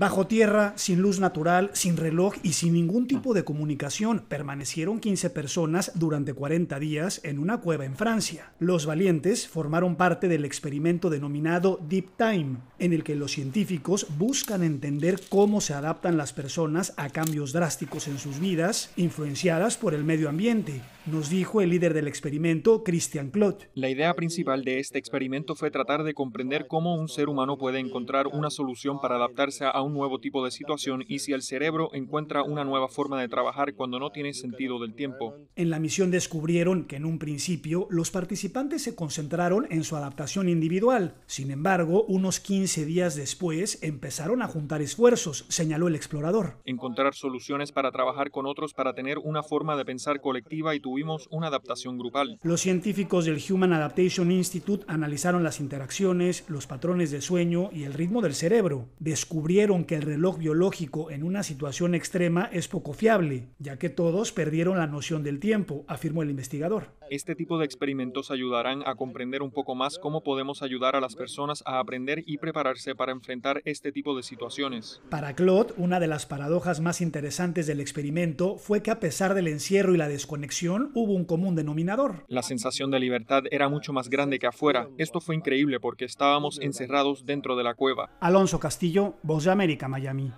Bajo tierra, sin luz natural, sin reloj y sin ningún tipo de comunicación, permanecieron 15 personas durante 40 días en una cueva en Francia. Los valientes formaron parte del experimento denominado Deep Time, en el que los científicos buscan entender cómo se adaptan las personas a cambios drásticos en sus vidas, influenciadas por el medio ambiente, nos dijo el líder del experimento, Christian Klot. La idea principal de este experimento fue tratar de comprender cómo un ser humano puede encontrar una solución para adaptarse a un nuevo tipo de situación y si el cerebro encuentra una nueva forma de trabajar cuando no tiene sentido del tiempo. En la misión descubrieron que en un principio los participantes se concentraron en su adaptación individual. Sin embargo, unos 15 días después empezaron a juntar esfuerzos, señaló el explorador. Encontrar soluciones para trabajar con otros para tener una forma de pensar colectiva y tu una adaptación grupal. Los científicos del Human Adaptation Institute analizaron las interacciones, los patrones de sueño y el ritmo del cerebro. Descubrieron que el reloj biológico en una situación extrema es poco fiable, ya que todos perdieron la noción del tiempo, afirmó el investigador. Este tipo de experimentos ayudarán a comprender un poco más cómo podemos ayudar a las personas a aprender y prepararse para enfrentar este tipo de situaciones. Para Claude, una de las paradojas más interesantes del experimento fue que a pesar del encierro y la desconexión, hubo un común denominador. La sensación de libertad era mucho más grande que afuera. Esto fue increíble porque estábamos encerrados dentro de la cueva. Alonso Castillo, Voz de América, Miami.